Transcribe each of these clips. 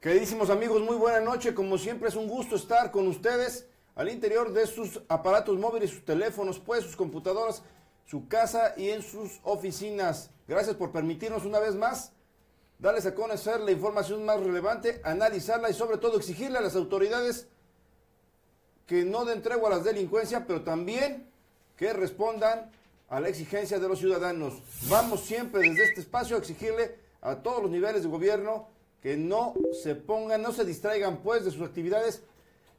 Queridísimos amigos, muy buena noche. Como siempre es un gusto estar con ustedes al interior de sus aparatos móviles, sus teléfonos, pues sus computadoras, su casa y en sus oficinas. Gracias por permitirnos una vez más darles a conocer la información más relevante, analizarla y sobre todo exigirle a las autoridades que no den tregua a las delincuencias, pero también que respondan a la exigencia de los ciudadanos. Vamos siempre desde este espacio a exigirle a todos los niveles de gobierno que no se pongan, no se distraigan pues de sus actividades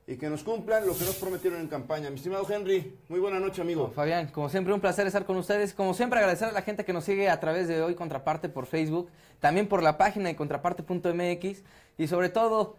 y que nos cumplan lo que nos prometieron en campaña. Mi estimado Henry, muy buena noche, amigo. Fabián, como siempre, un placer estar con ustedes. Como siempre, agradecer a la gente que nos sigue a través de Hoy Contraparte por Facebook, también por la página de contraparte.mx y sobre todo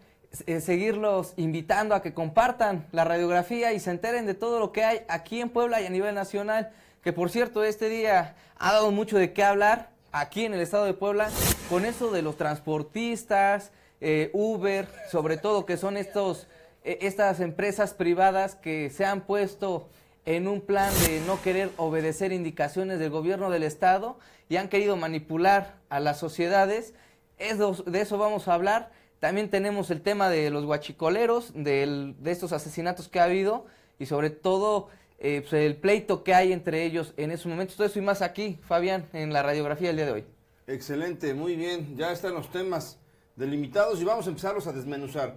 eh, seguirlos invitando a que compartan la radiografía y se enteren de todo lo que hay aquí en Puebla y a nivel nacional, que por cierto, este día ha dado mucho de qué hablar aquí en el estado de Puebla con eso de los transportistas, eh, Uber, sobre todo que son estos e, estas empresas privadas que se han puesto en un plan de no querer obedecer indicaciones del gobierno del Estado y han querido manipular a las sociedades. de eso vamos a hablar. También tenemos el tema de los guachicoleros, de estos asesinatos que ha habido y sobre todo eh, pues, el pleito que hay entre ellos en esos momentos. Todo eso y más aquí, Fabián, en la radiografía del día de hoy. Excelente, muy bien. Ya están los temas delimitados y vamos a empezarlos a desmenuzar.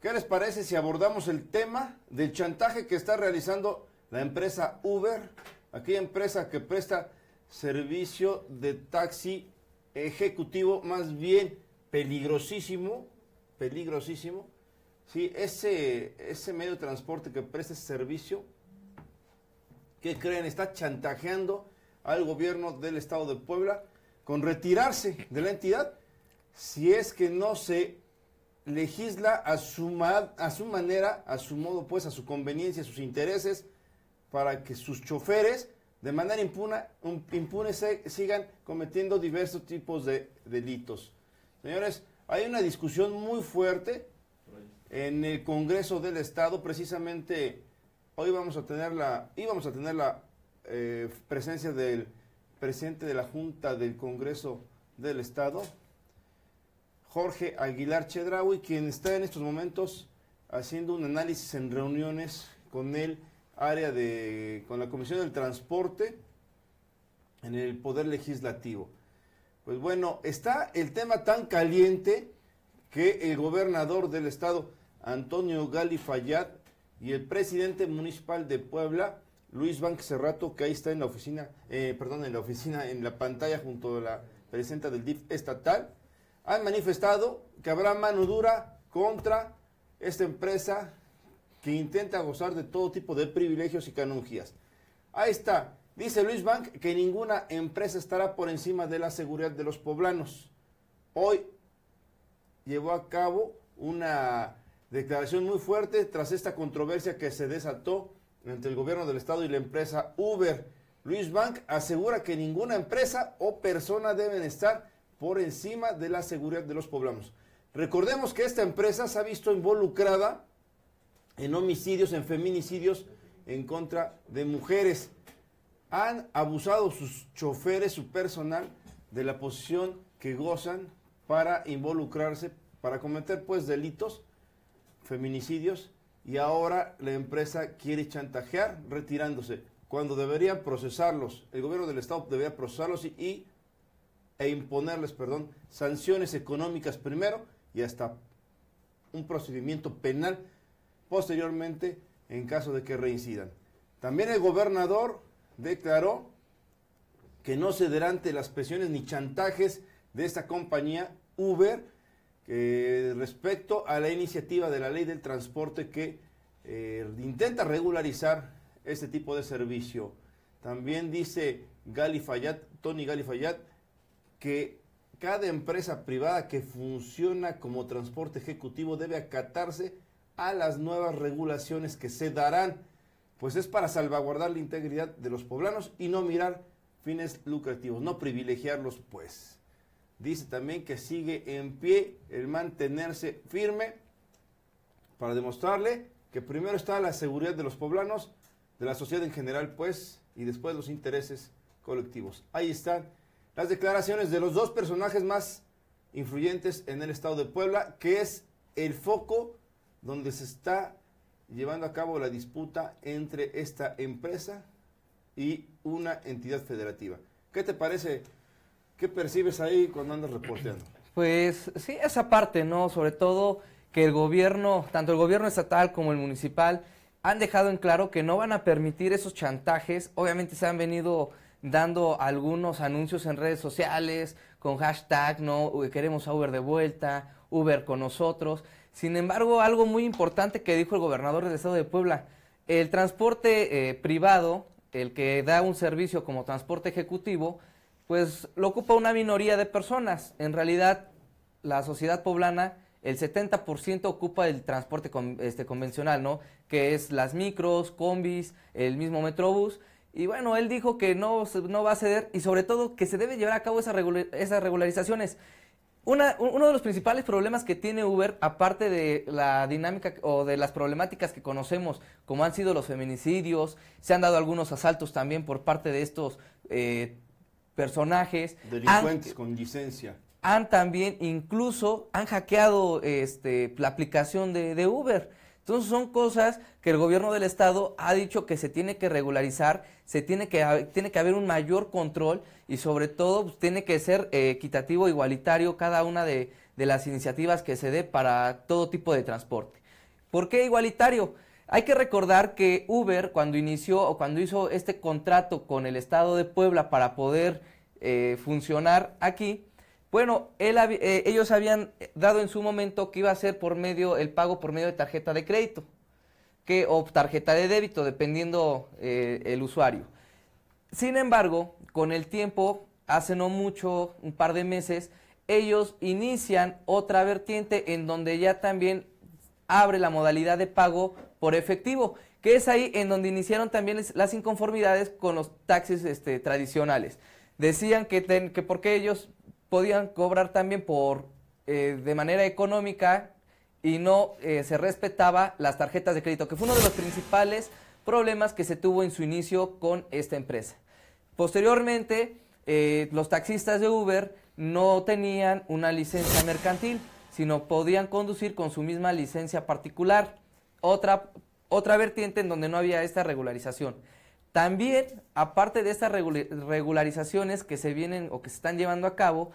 ¿Qué les parece si abordamos el tema del chantaje que está realizando la empresa Uber? Aquella empresa que presta servicio de taxi ejecutivo, más bien peligrosísimo, peligrosísimo. Sí, ese, ese medio de transporte que presta servicio, ¿qué creen? Está chantajeando al gobierno del estado de Puebla con retirarse de la entidad si es que no se legisla a su, a su manera, a su modo, pues, a su conveniencia, a sus intereses, para que sus choferes de manera impuna, impune sigan cometiendo diversos tipos de delitos. Señores, hay una discusión muy fuerte en el Congreso del Estado, precisamente hoy vamos a tener la, íbamos a tener la eh, presencia del presidente de la Junta del Congreso del Estado, Jorge Aguilar Chedraui, quien está en estos momentos haciendo un análisis en reuniones con el área de, con la Comisión del Transporte en el Poder Legislativo. Pues bueno, está el tema tan caliente que el gobernador del estado, Antonio Gali Fayad, y el presidente municipal de Puebla, Luis Banque Cerrato, que ahí está en la oficina, eh, perdón, en la oficina, en la pantalla junto a la presidenta del DIF estatal, han manifestado que habrá mano dura contra esta empresa que intenta gozar de todo tipo de privilegios y canungías. Ahí está, dice Luis Bank que ninguna empresa estará por encima de la seguridad de los poblanos. Hoy llevó a cabo una declaración muy fuerte tras esta controversia que se desató entre el gobierno del estado y la empresa Uber. Luis Bank asegura que ninguna empresa o persona deben estar por encima de la seguridad de los poblanos. Recordemos que esta empresa se ha visto involucrada en homicidios, en feminicidios en contra de mujeres. Han abusado sus choferes, su personal, de la posición que gozan para involucrarse, para cometer pues delitos, feminicidios, y ahora la empresa quiere chantajear retirándose, cuando debería procesarlos, el gobierno del Estado debería procesarlos y e imponerles, perdón, sanciones económicas primero y hasta un procedimiento penal posteriormente en caso de que reincidan. También el gobernador declaró que no se ante las presiones ni chantajes de esta compañía Uber eh, respecto a la iniciativa de la ley del transporte que eh, intenta regularizar este tipo de servicio. También dice Gali Tony Gali que cada empresa privada que funciona como transporte ejecutivo debe acatarse a las nuevas regulaciones que se darán, pues es para salvaguardar la integridad de los poblanos y no mirar fines lucrativos, no privilegiarlos pues. Dice también que sigue en pie el mantenerse firme para demostrarle que primero está la seguridad de los poblanos, de la sociedad en general pues, y después los intereses colectivos. Ahí están las declaraciones de los dos personajes más influyentes en el estado de Puebla, que es el foco donde se está llevando a cabo la disputa entre esta empresa y una entidad federativa. ¿Qué te parece? ¿Qué percibes ahí cuando andas reporteando? Pues sí, esa parte, ¿no? Sobre todo que el gobierno, tanto el gobierno estatal como el municipal, han dejado en claro que no van a permitir esos chantajes. Obviamente se han venido dando algunos anuncios en redes sociales con hashtag, ¿no? Queremos a Uber de vuelta, Uber con nosotros. Sin embargo, algo muy importante que dijo el gobernador del estado de Puebla, el transporte eh, privado, el que da un servicio como transporte ejecutivo, pues lo ocupa una minoría de personas. En realidad, la sociedad poblana, el 70% ocupa el transporte este, convencional, ¿no? Que es las micros, combis, el mismo metrobús. Y bueno, él dijo que no, no va a ceder y sobre todo que se debe llevar a cabo esas, regularizaciones. Una, uno de los principales problemas que tiene Uber, aparte de la dinámica o de las problemáticas que conocemos, como han sido los feminicidios, se han dado algunos asaltos también por parte de estos eh, personajes. Delincuentes con licencia. Han también, incluso, han hackeado este, la aplicación de, de Uber. Entonces son cosas que el gobierno del estado ha dicho que se tiene que regularizar, se tiene que, tiene que haber un mayor control y sobre todo pues, tiene que ser eh, equitativo, igualitario cada una de, las iniciativas que se dé para todo tipo de transporte. ¿Por qué igualitario? Hay que recordar que Uber cuando inició o cuando hizo este contrato con el estado de Puebla para poder eh, funcionar aquí, bueno, eh, ellos habían eh, dado en su momento que iba a ser por medio, el pago por medio de tarjeta de crédito que, o tarjeta de débito, dependiendo eh, el usuario. Sin embargo, con el tiempo, hace no mucho, un par de meses, ellos inician otra vertiente en donde ya también abre la modalidad de pago por efectivo, que es ahí en donde iniciaron también las inconformidades con los taxis este, tradicionales decían que porque ellos podían cobrar también por eh, de manera económica y no eh, se respetaba las tarjetas de crédito, que fue uno de los principales problemas que se tuvo en su inicio con esta empresa. Posteriormente, eh, los taxistas de Uber no tenían una licencia mercantil, sino podían conducir con su misma licencia particular. Otra, otra vertiente en donde no había esta regularización. También, aparte de estas regularizaciones que se vienen o que se están llevando a cabo,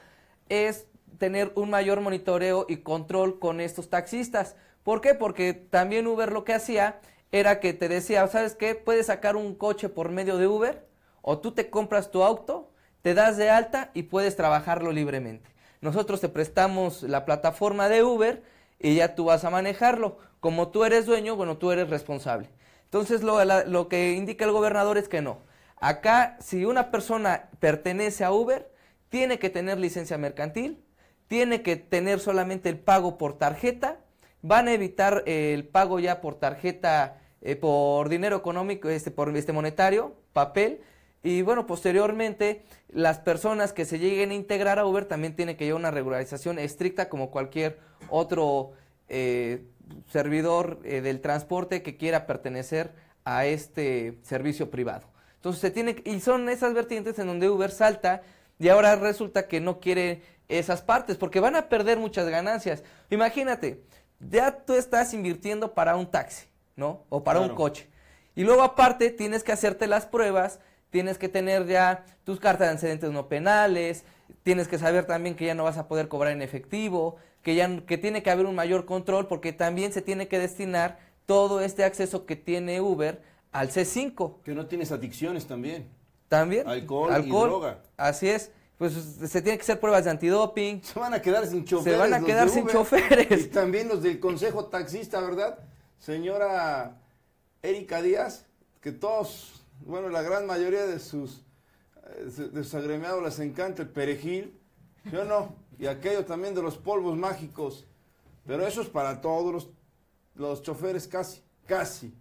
es tener un mayor monitoreo y control con estos taxistas. ¿Por qué? Porque también Uber lo que hacía era que te decía, ¿sabes qué? Puedes sacar un coche por medio de Uber o tú te compras tu auto, te das de alta y puedes trabajarlo libremente. Nosotros te prestamos la plataforma de Uber y ya tú vas a manejarlo. Como tú eres dueño, bueno, tú eres responsable. Entonces lo, lo que indica el gobernador es que no. Acá, si una persona pertenece a Uber, tiene que tener licencia mercantil, tiene que tener solamente el pago por tarjeta, van a evitar eh, el pago ya por tarjeta, eh, por dinero económico, este, por este monetario, papel. Y bueno, posteriormente, las personas que se lleguen a integrar a Uber también tienen que llevar una regularización estricta como cualquier otro eh, servidor eh, del transporte que quiera pertenecer a este servicio privado. Entonces se tiene, y son esas vertientes en donde Uber salta y ahora resulta que no quiere esas partes porque van a perder muchas ganancias. Imagínate, ya tú estás invirtiendo para un taxi, ¿no? O para un coche. Y luego aparte tienes que hacerte las pruebas, tienes que tener ya tus cartas de antecedentes no penales, tienes que saber también que ya no vas a poder cobrar en efectivo, que, ya, que tiene que haber un mayor control porque también se tiene que destinar todo este acceso que tiene Uber al C5. Que no tienes adicciones también. También. Alcohol, y droga. Así es. Pues se tienen que hacer pruebas de antidoping. Se van a quedar sin choferes. Se van a quedar sin choferes. Y también los del Consejo Taxista, ¿verdad? Señora Erika Díaz, que todos, bueno, la gran mayoría de sus de les encanta el perejil, yo no, y aquello también de los polvos mágicos, pero eso es para todos los, choferes casi, casi.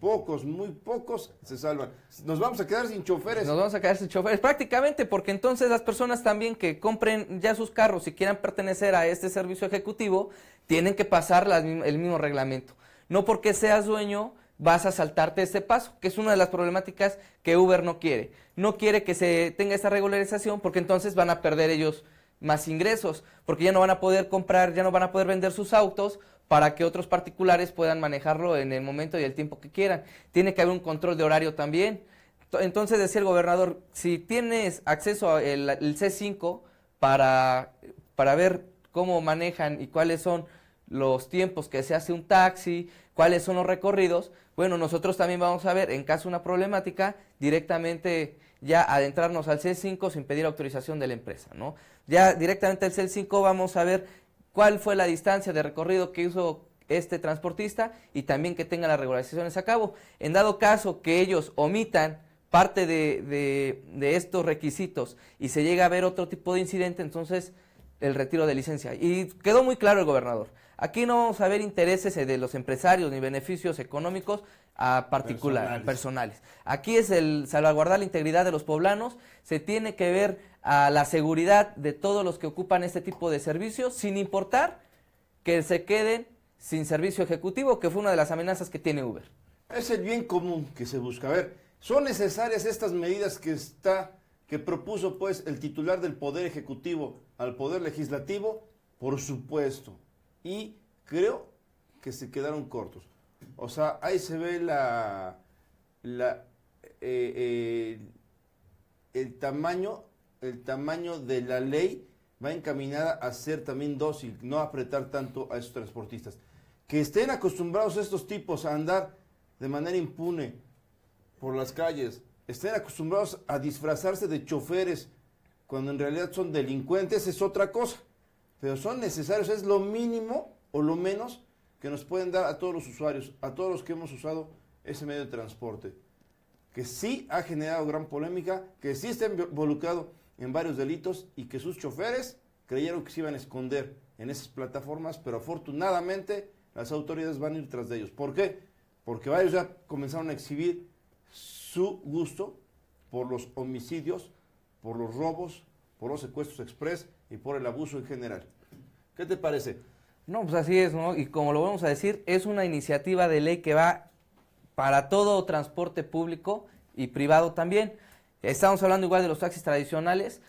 Pocos, muy pocos se salvan. Nos vamos a quedar sin choferes. Nos vamos a quedar sin choferes, prácticamente, porque entonces las personas también que compren ya sus carros y quieran pertenecer a este servicio ejecutivo, tienen que pasar el mismo reglamento. No porque seas dueño, vas a saltarte este paso, que es una de las problemáticas que Uber no quiere. No quiere que se tenga esta regularización porque entonces van a perder ellos más ingresos, porque ya no van a poder comprar, ya no van a poder vender sus autos para que otros particulares puedan manejarlo en el momento y el tiempo que quieran. Tiene que haber un control de horario también. Entonces decía el gobernador, si tienes acceso al C5 para, para ver cómo manejan y cuáles son los tiempos que se hace un taxi, ¿Cuáles son los recorridos? Bueno, nosotros también vamos a ver, en caso de una problemática, directamente ya adentrarnos al c 5 sin pedir autorización de la empresa, ¿no? Ya directamente al CEL 5 vamos a ver cuál fue la distancia de recorrido que hizo este transportista y también que tenga las regularizaciones a cabo. En dado caso que ellos omitan parte de, de estos requisitos y se llega a ver otro tipo de incidente, entonces el retiro de licencia. Y quedó muy claro el gobernador. Aquí no vamos a ver intereses eh, de los empresarios ni beneficios económicos a ah, particulares, personales. Aquí es el salvaguardar la integridad de los poblanos, se tiene que ver a la seguridad de todos los que ocupan este tipo de servicios, sin importar que se queden sin servicio ejecutivo, que fue una de las amenazas que tiene Uber. Es el bien común que se busca. A ver, ¿son necesarias estas medidas que está que propuso pues el titular del Poder Ejecutivo al Poder Legislativo? Por supuesto y creo que se quedaron cortos. O sea, ahí se ve la, la eh, eh, el tamaño, el tamaño de la ley va encaminada a ser también dócil, no apretar tanto a esos transportistas. Que estén acostumbrados estos tipos a andar de manera impune por las calles, estén acostumbrados a disfrazarse de choferes cuando en realidad son delincuentes, es otra cosa pero son necesarios, es lo mínimo o lo menos que nos pueden dar a todos los usuarios, a todos los que hemos usado ese medio de transporte, que sí ha generado gran polémica, que sí está involucrado en varios delitos y que sus choferes creyeron que se iban a esconder en esas plataformas, pero afortunadamente las autoridades van a ir tras de ellos. ¿Por qué? Porque varios ya comenzaron a exhibir su gusto por los homicidios, por los robos, por los secuestros express y por el abuso en general. ¿Qué te parece? No, pues así es, ¿no? Y como lo vamos a decir, es una iniciativa de ley que va para todo transporte público y privado también. Estamos hablando igual de los taxis tradicionales,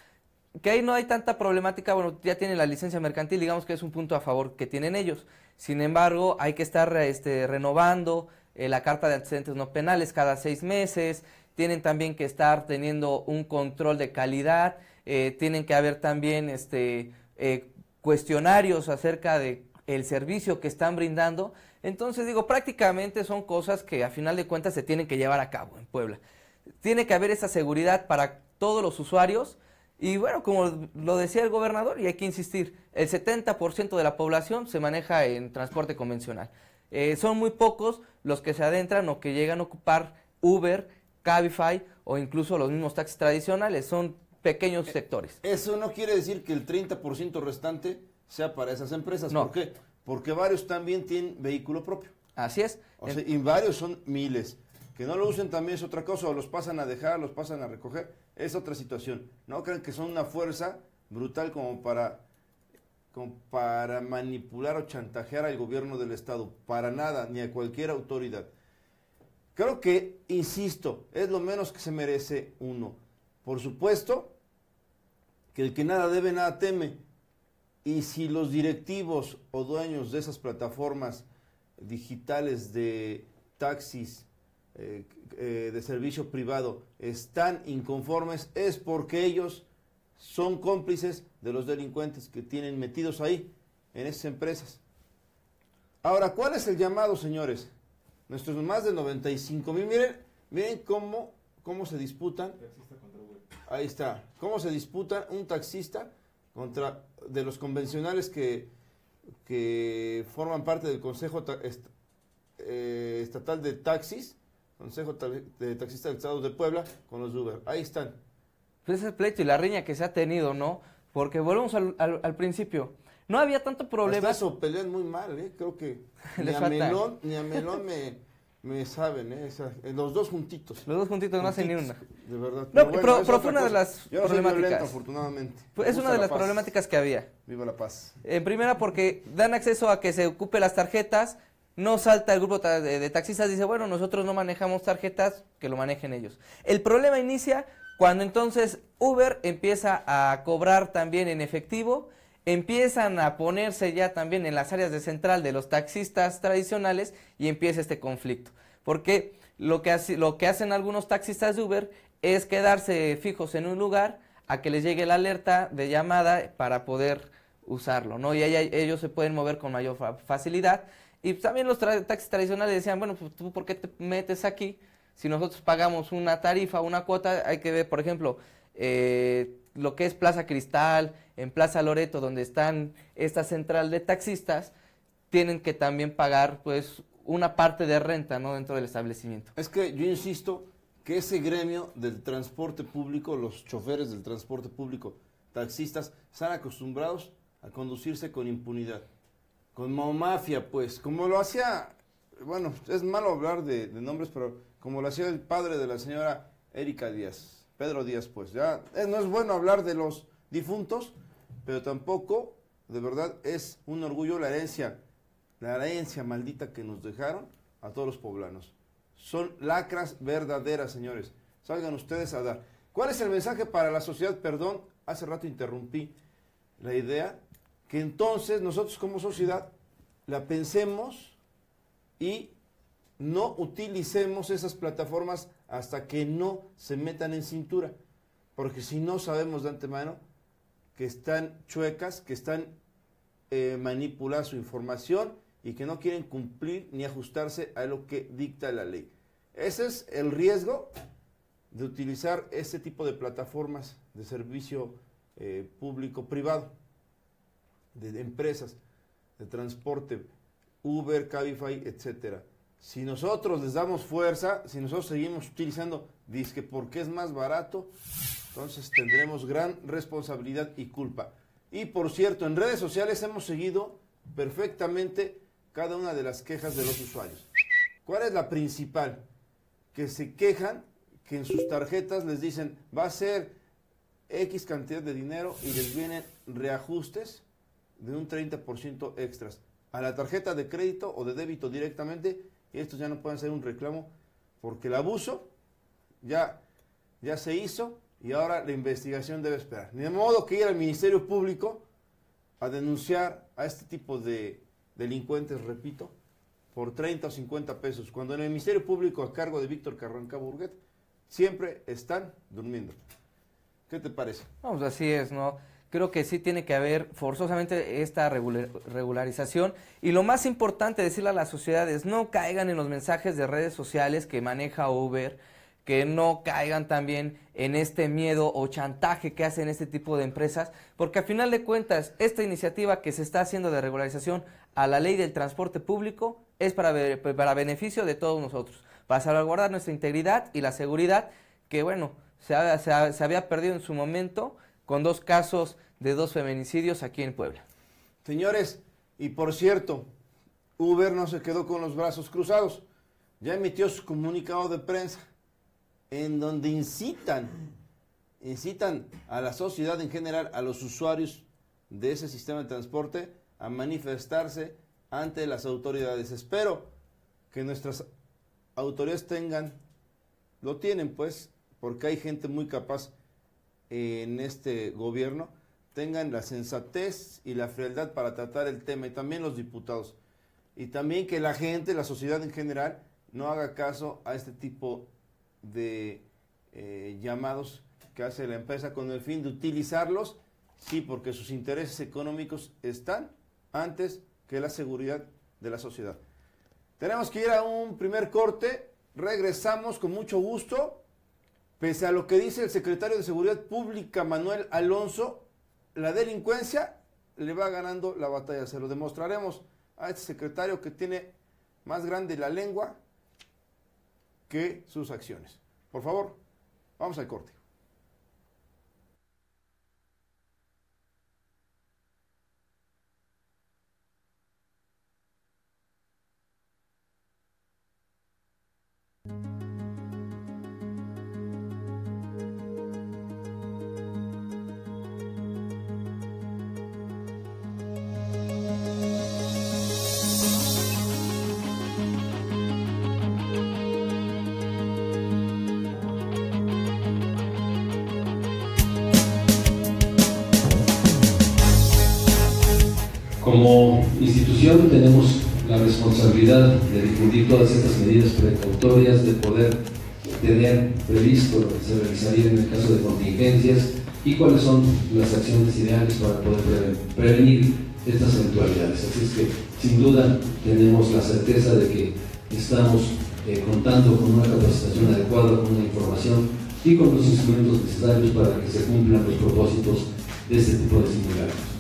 que ahí no hay tanta problemática, bueno, ya tienen la licencia mercantil, digamos que es un punto a favor que tienen ellos. Sin embargo, hay que estar este, renovando eh, la carta de antecedentes no penales cada seis meses, tienen también que estar teniendo un control de calidad eh, tienen que haber también este, eh, cuestionarios acerca de el servicio que están brindando. Entonces digo, prácticamente son cosas que a final de cuentas se tienen que llevar a cabo en Puebla. Tiene que haber esa seguridad para todos los usuarios y bueno, como lo decía el gobernador, y hay que insistir, el 70% de la población se maneja en transporte convencional. Eh, son muy pocos los que se adentran o que llegan a ocupar Uber, Cabify o incluso los mismos taxis tradicionales. Son pequeños eh, sectores. Eso no quiere decir que el 30% restante sea para esas empresas. ¿Por qué? Porque varios también tienen vehículo propio. Así es. y varios son miles. Que no lo usen también es otra cosa, o los pasan a dejar, los pasan a recoger, es otra situación. No crean que son una fuerza brutal como para, como para manipular o chantajear al gobierno del Estado, para nada, ni a cualquier autoridad. Creo que, insisto, es lo menos que se merece uno. Por supuesto, que el que nada debe, nada teme. Y si los directivos o dueños de esas plataformas digitales de taxis eh, eh, de servicio privado están inconformes, es porque ellos son cómplices de los delincuentes que tienen metidos ahí, en esas empresas. Ahora, ¿cuál es el llamado, señores? Nuestros más de 95 mil, miren, miren cómo, cómo se disputan. Ahí está. ¿Cómo se disputa un taxista contra de los convencionales que, que forman parte del Consejo eh, Estatal de Taxis, Consejo de Taxistas del Estado de Puebla, con los Uber? Ahí están. Pues el pleito y la riña que se ha tenido, ¿no? Porque volvemos al, principio. No había tanto problema. Hasta eso pelean muy mal, ¿eh? Creo que ni a, Melón, ni a Melón me... Me saben, ¿eh? ¿eh? los dos juntitos. Los dos juntitos, no hacen ni una. De verdad. No, pero, fue una de las Yo problemáticas. afortunadamente. es una de las problemáticas que había. Viva la paz. En primera, porque dan acceso a que se ocupe las tarjetas, no salta el grupo de, de, taxistas, dice, bueno, nosotros no manejamos tarjetas, que lo manejen ellos. El problema inicia cuando entonces Uber empieza a cobrar también en efectivo empiezan a ponerse ya también en las áreas de central de los taxistas tradicionales y empieza este conflicto. Porque lo que, lo que hacen algunos taxistas de Uber es quedarse fijos en un lugar a que les llegue la alerta de llamada para poder usarlo, ¿no? Y ellos se pueden mover con mayor facilidad. Y pues, también los taxis tradicionales decían, bueno, pues tú por qué te metes aquí? Si nosotros pagamos una tarifa, una cuota, hay que ver, por ejemplo, eh, lo que es Plaza Cristal, en Plaza Loreto, donde están esta central de taxistas, tienen que también pagar pues una parte de renta ¿no? dentro del establecimiento. Es que yo insisto que ese gremio del transporte público, los choferes del transporte público, taxistas, están acostumbrados a conducirse con impunidad, con mafia pues, como lo hacía, bueno, es malo hablar de, de nombres, pero como lo hacía el padre de la señora Erika Díaz, Pedro Díaz pues, ya eh, no es bueno hablar de los difuntos, pero tampoco, de verdad, es un orgullo la herencia, la herencia maldita que nos dejaron a todos los poblanos. Son lacras verdaderas, señores. Salgan ustedes a dar. ¿Cuál es el mensaje para la sociedad? Perdón, hace rato interrumpí la idea, que entonces nosotros como sociedad la pensemos y no utilicemos esas plataformas hasta que no se metan en cintura, porque si no sabemos de antemano, que están chuecas, que están eh, manipulando su información y que no quieren cumplir ni ajustarse a lo que dicta la ley. Ese es el riesgo de utilizar este tipo de plataformas de servicio eh, público-privado, de, empresas, de transporte, Uber, Cabify, etc. Si nosotros les damos fuerza, si nosotros seguimos utilizando, disque porque es más barato, entonces tendremos gran responsabilidad y culpa. Y por cierto, en redes sociales hemos seguido perfectamente cada una de las quejas de los usuarios. ¿Cuál es la principal? Que se quejan que en sus tarjetas les dicen va a ser X cantidad de dinero y les vienen reajustes de un 30% extras a la tarjeta de crédito o de débito directamente y estos ya no pueden ser un reclamo porque el abuso ya, ya se hizo y ahora la investigación debe esperar. Ni de modo que ir al Ministerio Público a denunciar a este tipo de delincuentes, repito, por 30 o 50 pesos, cuando en el Ministerio Público a cargo de Víctor Carranca Burguet siempre están durmiendo. ¿Qué te parece? Vamos, así es, ¿no? Creo que sí tiene que haber forzosamente esta regularización. Y lo más importante decirle a las sociedades, no caigan en los mensajes de redes sociales que maneja Uber, que no caigan también en este miedo o chantaje que hacen este tipo de empresas, porque a final de cuentas esta iniciativa que se está haciendo de regularización a la ley del transporte público es para, para beneficio de todos nosotros, para salvaguardar nuestra integridad y la seguridad que, bueno, se, se había perdido en su momento con dos casos de dos feminicidios aquí en Puebla. Señores, y por cierto, Uber no se quedó con los brazos cruzados, ya emitió su comunicado de prensa en donde incitan, incitan a la sociedad en general, a los usuarios de ese sistema de transporte, a manifestarse ante las autoridades. Espero que nuestras autoridades tengan, lo tienen pues, porque hay gente muy capaz eh, en este gobierno, tengan la sensatez y la frialdad para tratar el tema, y también los diputados, y también que la gente, la sociedad en general, no haga caso a este tipo de de eh, llamados que hace la empresa con el fin de utilizarlos, sí, porque sus intereses económicos están antes que la seguridad de la sociedad. Tenemos que ir a un primer corte, regresamos con mucho gusto. Pese a lo que dice el secretario de Seguridad Pública, Manuel Alonso, la delincuencia le va ganando la batalla. Se lo demostraremos a este secretario que tiene más grande la lengua que sus acciones. Por favor, vamos al corte. tenemos la responsabilidad de difundir todas estas medidas precautorias, de poder tener previsto lo que se realizaría en el caso de contingencias y cuáles son las acciones ideales para poder prevenir estas eventualidades. Así es que sin duda tenemos la certeza de que estamos eh, contando con una capacitación adecuada, con una información y con los instrumentos necesarios para que se cumplan los propósitos de este tipo de simulacros.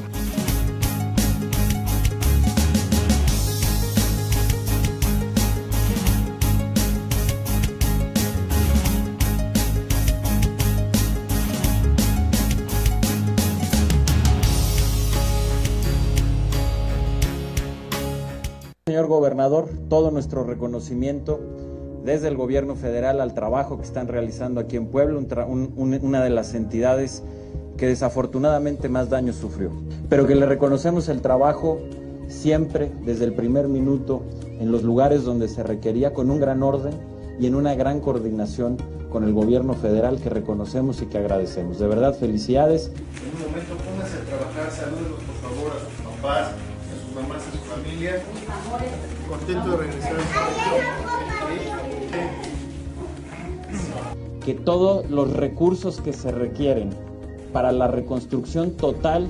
todo nuestro reconocimiento desde el gobierno federal al trabajo que están realizando aquí en pueblo una de las entidades que desafortunadamente más daño sufrió, pero que le reconocemos el trabajo siempre desde el primer minuto en los lugares donde se requería con un gran orden y en una gran coordinación con el gobierno federal que reconocemos y que agradecemos. De verdad, felicidades. En un momento pónganse a trabajar, saludos por favor a sus papás, a sus mamás, a su familia. Este, que todos los recursos que se requieren para la reconstrucción total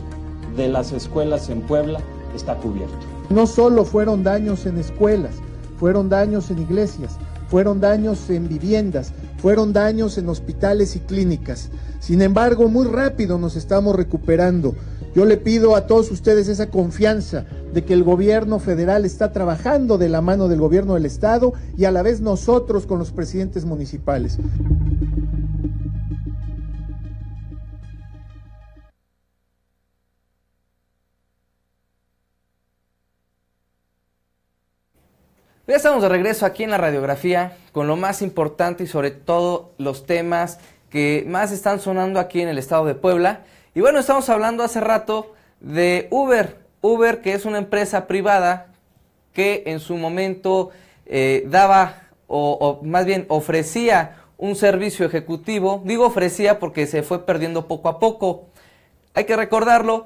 de las escuelas en Puebla está cubierto. No solo fueron daños en escuelas, fueron daños en iglesias, fueron daños en viviendas, fueron daños en hospitales y clínicas. Sin embargo, muy rápido nos estamos recuperando. Yo le pido a todos ustedes esa confianza, de que el gobierno federal está trabajando de la mano del gobierno del estado y a la vez nosotros con los presidentes municipales. Ya estamos de regreso aquí en la radiografía con lo más importante y sobre todo los temas que más están sonando aquí en el estado de Puebla. Y bueno, estamos hablando hace rato de Uber. Uber, que es una empresa privada que en su momento eh, daba, o, más bien ofrecía un servicio ejecutivo, digo ofrecía porque se fue perdiendo poco a poco. Hay que recordarlo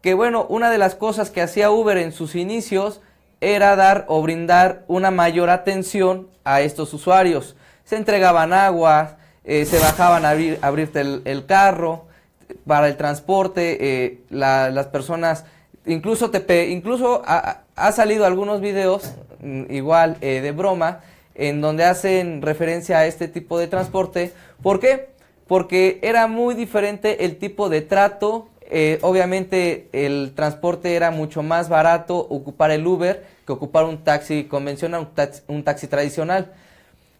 que bueno, una de las cosas que hacía Uber en sus inicios era dar o brindar una mayor atención a estos usuarios. Se entregaban agua, eh, se bajaban a abrir, el, carro, para el transporte, eh, las personas incluso tp incluso ha, salido algunos videos mm, igual eh, de broma en donde hacen referencia a este tipo de transporte. ¿Por qué? Porque era muy diferente el tipo de trato. Eh, obviamente el transporte era mucho más barato ocupar el Uber que ocupar un taxi convencional, un taxi, un taxi tradicional.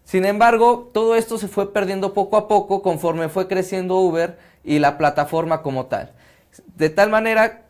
Sin embargo, todo esto se fue perdiendo poco a poco conforme fue creciendo Uber y la plataforma como tal. De tal manera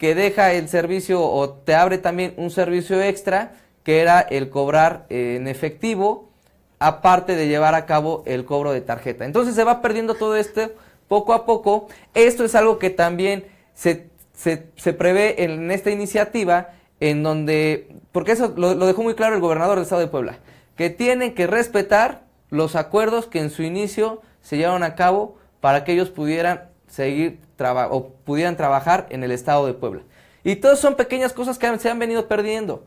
que deja el servicio o te abre también un servicio extra que era el cobrar eh, en efectivo aparte de llevar a cabo el cobro de tarjeta. Entonces se va perdiendo todo esto poco a poco. Esto es algo que también se, se, prevé en, esta iniciativa en donde, porque eso lo, lo dejó muy claro el gobernador del estado de Puebla, que tienen que respetar los acuerdos que en su inicio se llevaron a cabo para que ellos pudieran seguir o pudieran trabajar en el estado de Puebla. Y todas son pequeñas cosas que se han venido perdiendo.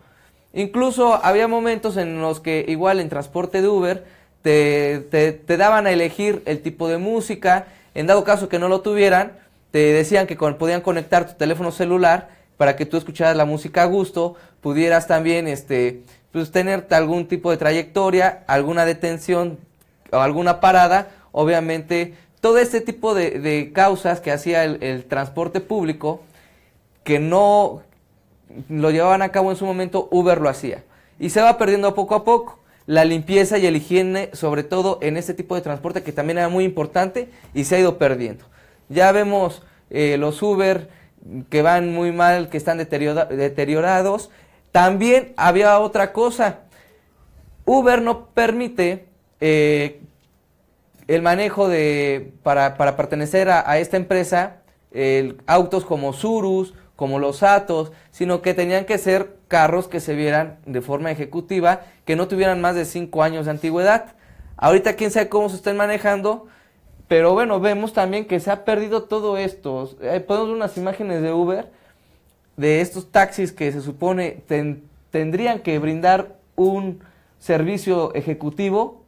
Incluso había momentos en los que igual en transporte de Uber te, daban a elegir el tipo de música, en dado caso que no lo tuvieran, te decían que podían conectar tu teléfono celular para que tú escucharas la música a gusto, pudieras también este, pues, tener algún tipo de trayectoria, alguna detención o alguna parada, obviamente todo este tipo de, causas que hacía el, transporte público, que no lo llevaban a cabo en su momento, Uber lo hacía. Y se va perdiendo poco a poco la limpieza y el higiene, sobre todo en este tipo de transporte que también era muy importante y se ha ido perdiendo. Ya vemos eh, los Uber que van muy mal, que están deteriorados. También había otra cosa. Uber no permite eh, el manejo de, para, para pertenecer a, esta empresa, autos como Surus, como los Atos, sino que tenían que ser carros que se vieran de forma ejecutiva, que no tuvieran más de 5 años de antigüedad. Ahorita quién sabe cómo se estén manejando, pero bueno, vemos también que se ha perdido todo esto. Eh, podemos ver unas imágenes de Uber, de estos taxis que se supone tendrían que brindar un servicio ejecutivo,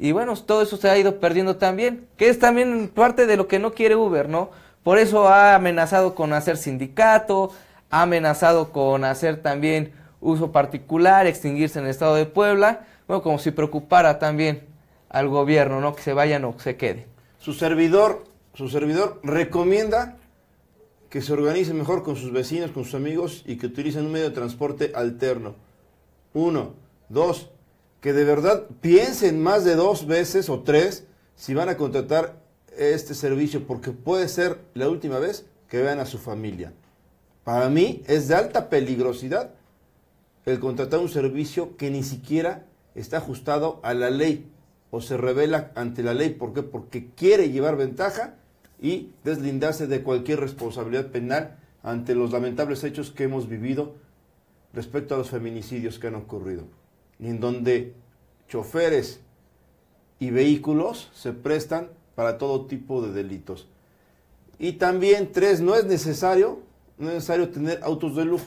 y bueno, todo eso se ha ido perdiendo también, que es también parte de lo que no quiere Uber, ¿no? Por eso ha amenazado con hacer sindicato, ha amenazado con hacer también uso particular, extinguirse en el estado de Puebla, bueno, como si preocupara también al gobierno, ¿no? Que se vayan o que se quede Su servidor, su servidor recomienda que se organice mejor con sus vecinos, con sus amigos y que utilicen un medio de transporte alterno. Uno. Dos, que de verdad piensen más de dos veces o tres si van a contratar este servicio, porque puede ser la última vez que vean a su familia. Para mí es de alta peligrosidad el contratar un servicio que ni siquiera está ajustado a la ley o se revela ante la ley. ¿Por qué? Porque quiere llevar ventaja y deslindarse de cualquier responsabilidad penal ante los lamentables hechos que hemos vivido respecto a los feminicidios que han ocurrido en donde choferes y vehículos se prestan para todo tipo de delitos. Y también, tres, no es necesario, necesario tener autos de lujo.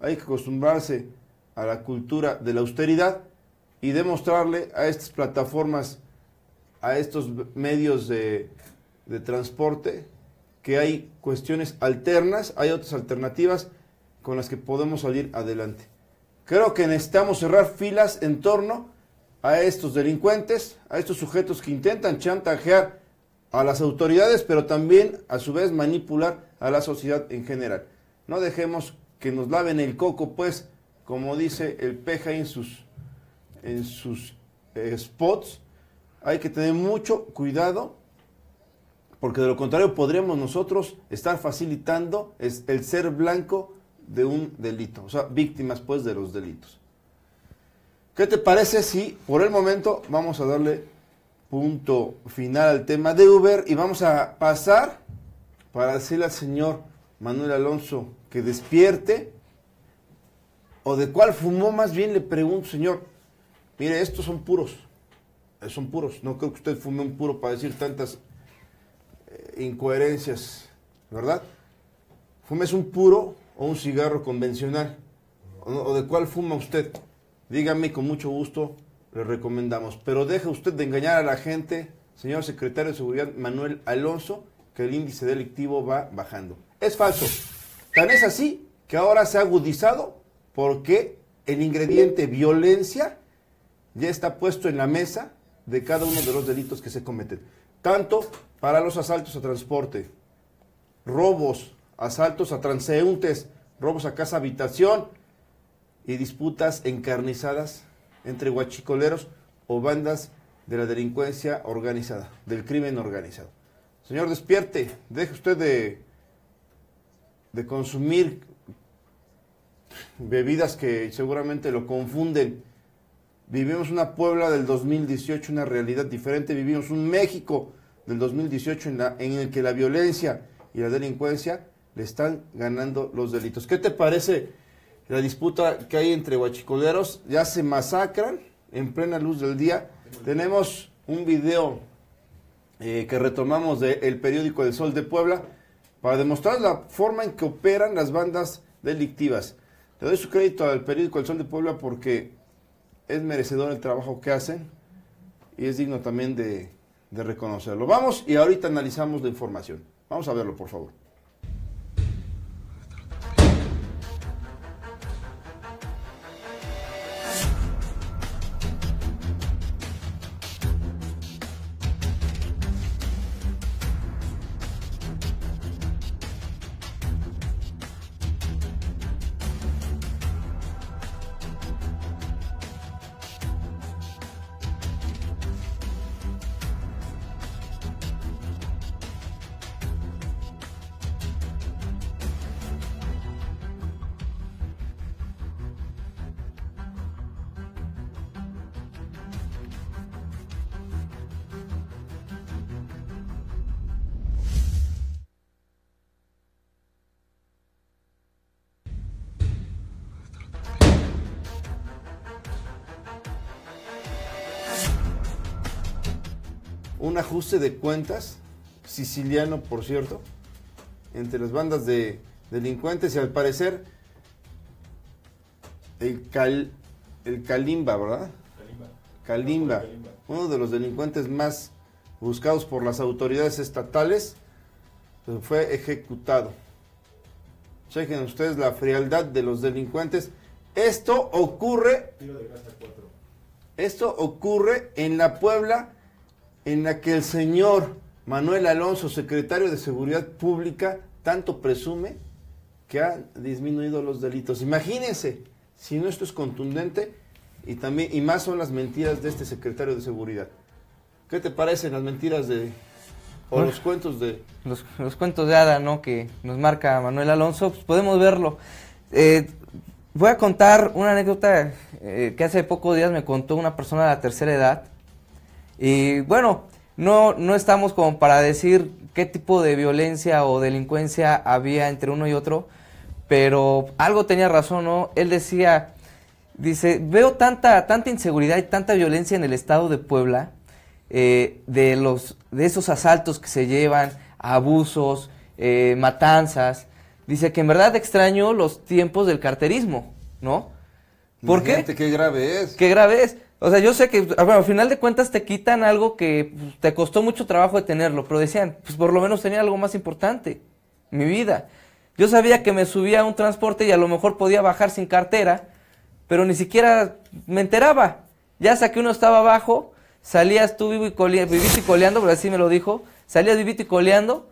Hay que acostumbrarse a la cultura de la austeridad y demostrarle a estas plataformas, a estos medios de transporte, que hay cuestiones alternas, hay otras alternativas con las que podemos salir adelante. Creo que necesitamos cerrar filas en torno a estos delincuentes, a estos sujetos que intentan chantajear a las autoridades, pero también a su vez manipular a la sociedad en general. No dejemos que nos laven el coco, pues, como dice el peja en sus, en sus eh, spots, hay que tener mucho cuidado, porque de lo contrario podríamos nosotros estar facilitando el ser blanco de un delito, o sea, víctimas pues de los delitos. ¿Qué te parece si por el momento vamos a darle punto final al tema de Uber y vamos a pasar para decirle al señor Manuel Alonso que despierte o de cuál fumó, más bien le pregunto, señor, mire, estos son puros, eh, son puros, no creo que usted fume un puro para decir tantas eh, incoherencias, ¿verdad? Fumes un puro o un cigarro convencional? ¿O de cuál fuma usted? Dígame, con mucho gusto le recomendamos. Pero deja usted de engañar a la gente, señor secretario de Seguridad Manuel Alonso, que el índice delictivo va bajando. Es falso. Tan es así que ahora se ha agudizado porque el ingrediente violencia ya está puesto en la mesa de cada uno de los delitos que se cometen. Tanto para los asaltos a transporte, robos, asaltos a transeúntes, robos a casa habitación y disputas encarnizadas entre guachicoleros o bandas de la delincuencia organizada, del crimen organizado. Señor, despierte, deje usted de, de consumir bebidas que seguramente lo confunden. Vivimos una Puebla del 2018, una realidad diferente. Vivimos un México del 2018 en, en el que la violencia y la delincuencia le están ganando los delitos. ¿Qué te parece la disputa que hay entre huachicoleros? Ya se masacran en plena luz del día. Tenemos un video eh, que retomamos del periódico El Sol de Puebla para demostrar la forma en que operan las bandas delictivas. Le doy su crédito al periódico El Sol de Puebla porque es merecedor el trabajo que hacen y es digno también de reconocerlo. Vamos y ahorita analizamos la información. Vamos a verlo, por favor. ajuste de cuentas, siciliano por cierto, entre las bandas de delincuentes y al parecer el, Calimba, el ¿verdad? Calimba, uno de los delincuentes más buscados por las autoridades estatales, pues, fue ejecutado. Chequen ustedes la frialdad de los delincuentes. Esto ocurre. Esto ocurre en la Puebla en la que el señor Manuel Alonso, secretario de Seguridad Pública, tanto presume que ha disminuido los delitos. Imagínense, si no esto es contundente y también y más son las mentiras de este secretario de Seguridad. ¿Qué te parecen las mentiras de o los cuentos de los, cuentos de hada, ¿no? Que nos marca Manuel Alonso, pues podemos verlo. Eh, voy a contar una anécdota eh, que hace pocos días me contó una persona de la tercera edad y bueno, no, no estamos como para decir qué tipo de violencia o delincuencia había entre uno y otro, pero algo tenía razón, ¿no? Él decía, dice, veo tanta, tanta inseguridad y tanta violencia en el estado de Puebla, eh, de, los, de esos asaltos que se llevan, abusos, eh, matanzas. Dice que en verdad extraño los tiempos del carterismo, ¿no? ¿Por qué? qué grave es. Qué grave es. O sea, yo sé que ah, bueno, al final de cuentas te quitan algo que pues, te costó mucho trabajo de tenerlo, pero decían, pues por lo menos tenía algo más importante, mi vida. Yo sabía que me subía a un transporte y a lo mejor podía bajar sin cartera, pero ni siquiera me enteraba. Ya que uno estaba abajo, salías tú vivo y vivito y coleando, pero así me lo dijo, salías vivito y coleando,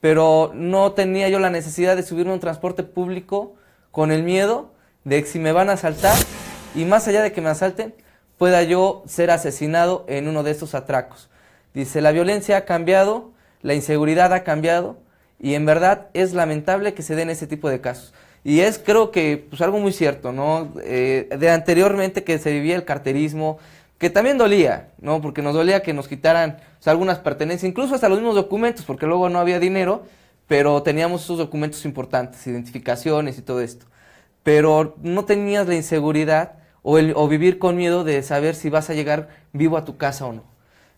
pero no tenía yo la necesidad de subirme a un transporte público con el miedo de que si me van a asaltar y más allá de que me asalten, pueda yo ser asesinado en uno de estos atracos. Dice, la violencia ha cambiado, la inseguridad ha cambiado y en verdad es lamentable que se den ese tipo de casos. Y es creo que pues algo muy cierto, ¿no? Eh, de anteriormente que se vivía el carterismo, que también dolía, ¿no? Porque nos dolía que nos quitaran algunas pertenencias, incluso hasta los mismos documentos, porque luego no había dinero, pero teníamos esos documentos importantes, identificaciones y todo esto. Pero no tenías la inseguridad o, vivir con miedo de saber si vas a llegar vivo a tu casa o no,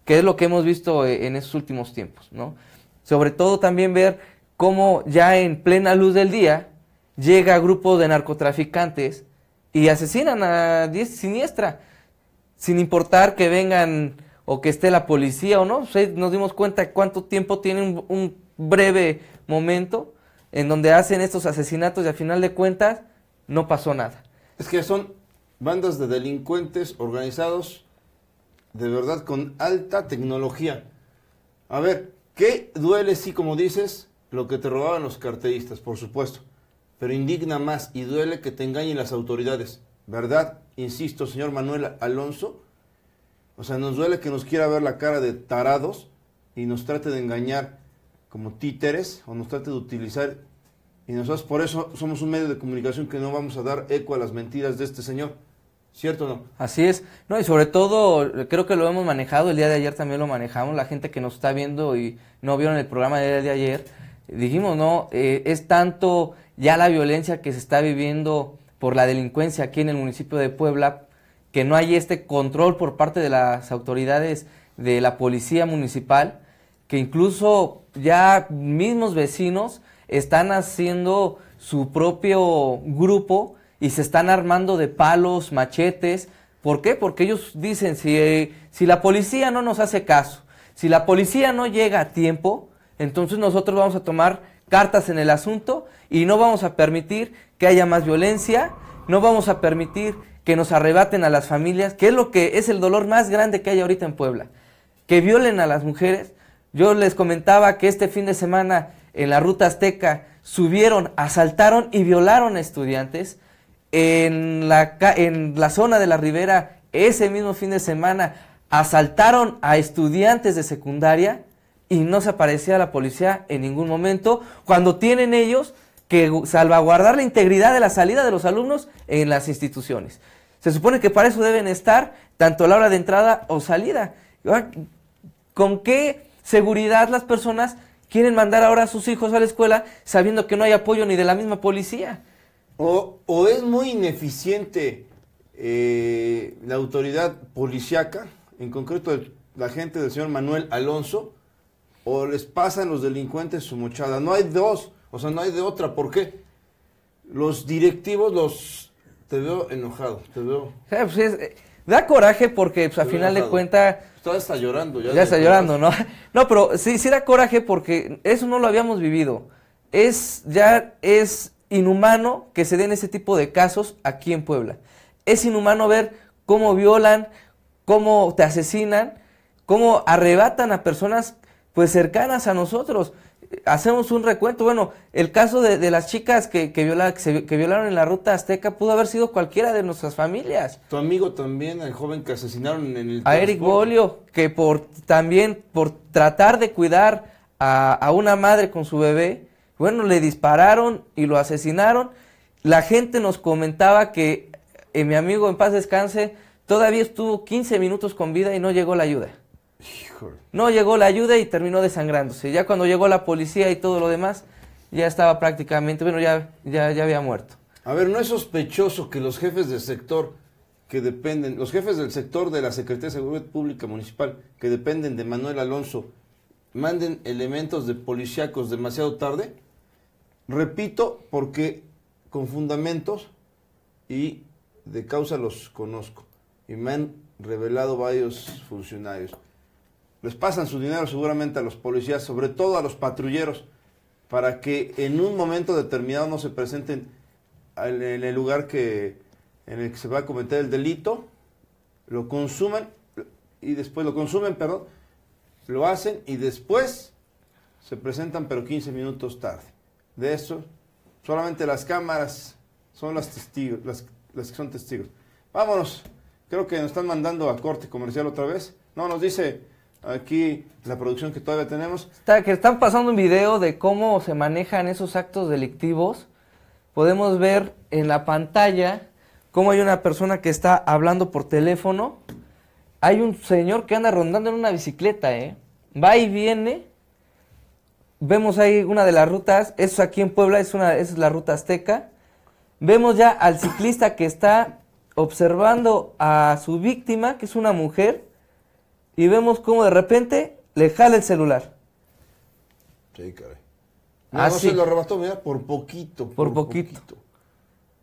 que es lo que hemos visto eh, en estos últimos tiempos, ¿no? Sobre todo también ver cómo ya en plena luz del día llega grupo de narcotraficantes y asesinan a siniestra, sin importar que vengan o que esté la policía o no. Pues, nos dimos cuenta cuánto tiempo tiene un, un breve momento en donde hacen estos asesinatos y al final de cuentas no pasó nada. Es que son bandas de delincuentes organizados de verdad con alta tecnología. A ver, ¿qué duele sí, como dices, lo que te robaban los carteristas, por supuesto? Pero indigna más y duele que te engañen las autoridades, ¿verdad? Insisto, señor Manuel Alonso. O sea, nos duele que nos quiera ver la cara de tarados y nos trate de engañar como títeres o nos trate de utilizar. Y nosotros por eso somos un medio de comunicación que no vamos a dar eco a las mentiras de este señor. ¿Cierto o Así es. No, y sobre todo, creo que lo hemos manejado, el día de ayer también lo manejamos, la gente que nos está viendo y no vieron el programa del día de ayer, dijimos, ¿no? Eh, es tanto ya la violencia que se está viviendo por la delincuencia aquí en el municipio de Puebla, que no hay este control por parte de las autoridades de la policía municipal, que incluso ya mismos vecinos están haciendo su propio grupo y se están armando de palos, machetes. ¿Por qué? Porque ellos dicen, si, eh, si la policía no nos hace caso, si la policía no llega a tiempo, entonces nosotros vamos a tomar cartas en el asunto y no vamos a permitir que haya más violencia, no vamos a permitir que nos arrebaten a las familias, que es lo que es el dolor más grande que hay ahorita en Puebla, que violen a las mujeres. Yo les comentaba que este fin de semana en la ruta azteca subieron, asaltaron y violaron a estudiantes en la, en la zona de la ribera ese mismo fin de semana asaltaron a estudiantes de secundaria y no se aparecía la policía en ningún momento cuando tienen ellos que salvaguardar la integridad de la salida de los alumnos en las instituciones. Se supone que para eso deben estar tanto a la hora de entrada o salida. Ah, ¿Con qué seguridad las personas quieren mandar ahora a sus hijos a la escuela sabiendo que no hay apoyo ni de la misma policía? o, es muy ineficiente eh, la autoridad policiaca, en concreto la gente del señor Manuel Alonso, o les pasan los delincuentes su mochada. No hay dos, o sea, no hay de otra. ¿Por qué? Los directivos los... Te veo enojado, te veo... Eh, pues eh, da coraje porque pues, a final de cuentas... Está llorando. Ya, ya está llorando, ¿no? No, pero sí, sí da coraje porque eso no lo habíamos vivido. Es, ya es inhumano que se den ese tipo de casos aquí en Puebla. Es inhumano ver cómo violan, cómo te asesinan, cómo arrebatan a personas pues cercanas a nosotros. Hacemos un recuento, bueno, el caso de, las chicas que, viola, que, violaron en la ruta azteca pudo haber sido cualquiera de nuestras familias. Tu amigo también, el joven que asesinaron en el... A Eric Bolio, que por también por tratar de cuidar a una madre con su bebé, bueno, le dispararon y lo asesinaron. La gente nos comentaba que eh, mi amigo en paz descanse todavía estuvo 15 minutos con vida y no llegó la ayuda. No llegó la ayuda y terminó desangrándose. Ya cuando llegó la policía y todo lo demás, ya estaba prácticamente, bueno, ya, ya, ya había muerto. A ver, ¿no es sospechoso que los jefes del sector que dependen, los jefes del sector de la Secretaría de Seguridad Pública Municipal que dependen de Manuel Alonso, manden elementos de policíacos demasiado tarde? Repito porque con fundamentos y de causa los conozco y me han revelado varios funcionarios. Les pasan su dinero seguramente a los policías, sobre todo a los patrulleros, para que en un momento determinado no se presenten en el lugar que, en el que se va a cometer el delito, lo consumen y después lo consumen, perdón, lo hacen y después se presentan pero 15 minutos tarde de eso. Solamente las cámaras son las testigos, las, que son testigos. Vámonos. Creo que nos están mandando a corte comercial otra vez. No, nos dice aquí la producción que todavía tenemos. Está, que están pasando un video de cómo se manejan esos actos delictivos. Podemos ver en la pantalla cómo hay una persona que está hablando por teléfono. Hay un señor que anda rondando en una bicicleta, ¿eh? Va y viene vemos ahí una de las rutas, eso aquí en Puebla es, una, es la ruta azteca. Vemos ya al ciclista que está observando a su víctima, que es una mujer, y vemos cómo de repente le jala el celular. Sí, caray. No, ah, se lo arrebató, mira, por poquito. Por, poquito.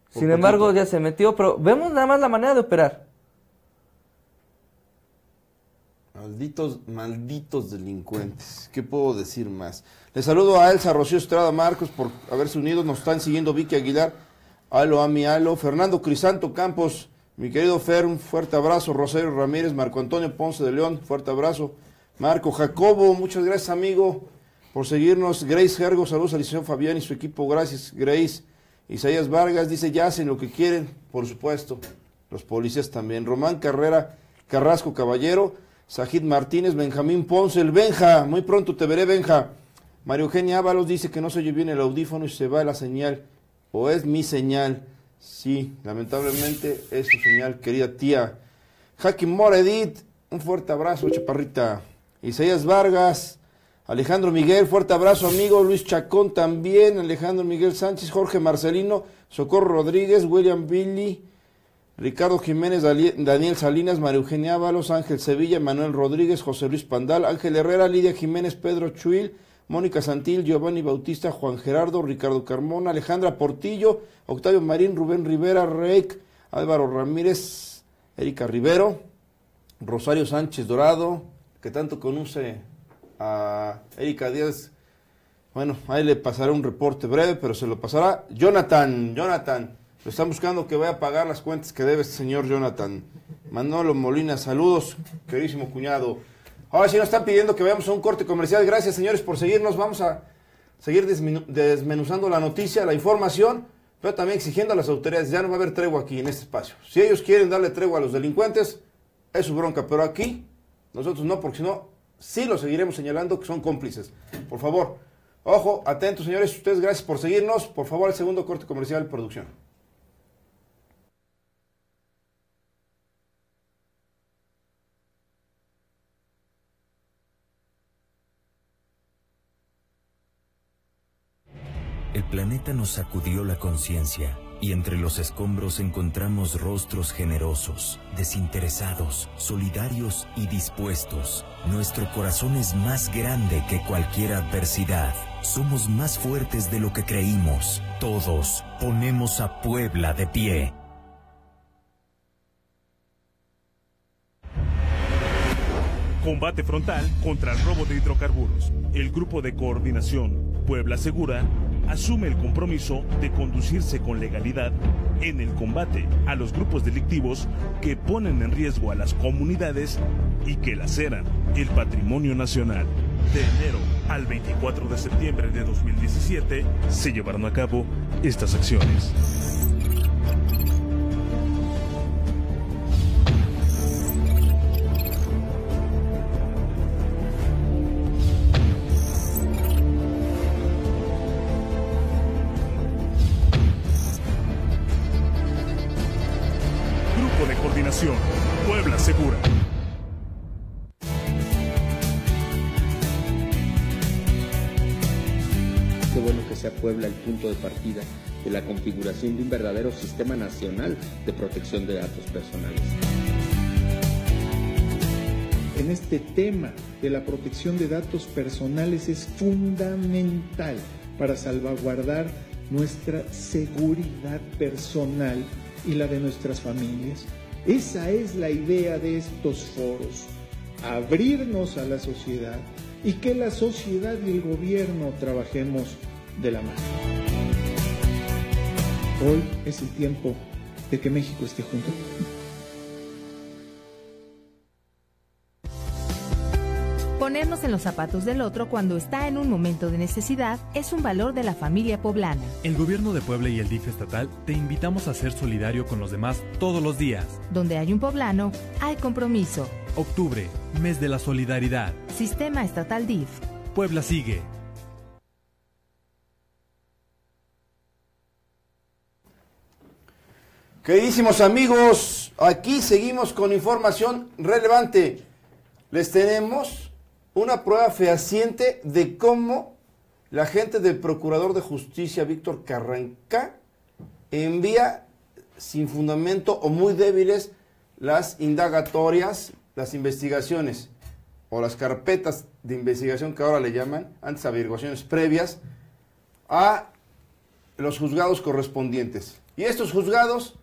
Sin embargo, ya se metió, pero vemos nada más la manera de operar. Malditos, malditos delincuentes. ¿Qué puedo decir más? Les saludo a Elsa Rocío Estrada Marcos por haberse unido. Nos están siguiendo Vicky Aguilar, Alo Ami Alo, Fernando Crisanto Campos, mi querido Fer, un fuerte abrazo. Rosario Ramírez, Marco Antonio Ponce de León, fuerte abrazo. Marco Jacobo, muchas gracias amigo por seguirnos. Grace Gergo, saludos a Liceo Fabián y su equipo. Gracias, Grace. Isaías Vargas dice, ya hacen lo que quieren, por supuesto. Los policías también. Román Carrera, Carrasco Caballero. Sajid Martínez, Benjamín Ponce, el Benja, muy pronto te veré, Benja. Mario Eugenia Ábalos dice que no se oye bien el audífono y se va la señal, o es mi señal. Sí, lamentablemente es su señal, querida tía. Jaquim Moredit, un fuerte abrazo, chaparrita. Isaías Vargas, Alejandro Miguel, fuerte abrazo, amigo. Luis Chacón también, Alejandro Miguel Sánchez, Jorge Marcelino, Socorro Rodríguez, William Billy. Ricardo Jiménez, Daniel Salinas, María Eugenia Ábalos, Ángel Sevilla, Manuel Rodríguez, José Luis Pandal, Ángel Herrera, Lidia Jiménez, Pedro Chuil, Mónica Santil, Giovanni Bautista, Juan Gerardo, Ricardo Carmona, Alejandra Portillo, Octavio Marín, Rubén Rivera, Reik, Álvaro Ramírez, Erika Rivero, Rosario Sánchez Dorado, que tanto conoce a Erika Díaz. Bueno, ahí le pasará un reporte breve, pero se lo pasará Jonathan, Jonathan. Lo están buscando que vaya a pagar las cuentas que debe este señor Jonathan. Manolo Molina, saludos, queridísimo cuñado. Ahora sí nos están pidiendo que vayamos a un corte comercial. Gracias, señores, por seguirnos. Vamos a seguir desmenuzando la noticia, la información, pero también exigiendo a las autoridades. Ya no va a haber tregua aquí en este espacio. Si ellos quieren darle tregua a los delincuentes, es su bronca, pero aquí nosotros no, porque si no, sí lo seguiremos señalando que son cómplices. Por favor, ojo, atentos, señores. Ustedes, gracias por seguirnos. Por favor, el segundo corte comercial, producción. planeta nos sacudió la conciencia y entre los escombros encontramos rostros generosos, desinteresados, solidarios y dispuestos. Nuestro corazón es más grande que cualquier adversidad. Somos más fuertes de lo que creímos. Todos ponemos a Puebla de pie. Combate frontal contra el robo de hidrocarburos. El Grupo de Coordinación Puebla Segura asume el compromiso de conducirse con legalidad en el combate a los grupos delictivos que ponen en riesgo a las comunidades y que laceran el patrimonio nacional. De enero al 24 de septiembre de 2017 se llevaron a cabo estas acciones. Puebla Segura. Qué bueno que sea Puebla el punto de partida de la configuración de un verdadero sistema nacional de protección de datos personales. En este tema de la protección de datos personales es fundamental para salvaguardar nuestra seguridad personal y la de nuestras familias, esa es la idea de estos foros, abrirnos a la sociedad y que la sociedad y el gobierno trabajemos de la mano. Hoy es el tiempo de que México esté junto. Ponernos en los zapatos del otro cuando está en un momento de necesidad es un valor de la familia poblana. El gobierno de Puebla y el DIF estatal te invitamos a ser solidario con los demás todos los días. Donde hay un poblano, hay compromiso. Octubre, mes de la solidaridad. Sistema estatal DIF. Puebla sigue. Queridísimos amigos, aquí seguimos con información relevante. Les tenemos una prueba fehaciente de cómo la gente del Procurador de Justicia, Víctor Carranca, envía sin fundamento o muy débiles las indagatorias, las investigaciones o las carpetas de investigación que ahora le llaman, antes averiguaciones previas, a los juzgados correspondientes. Y estos juzgados,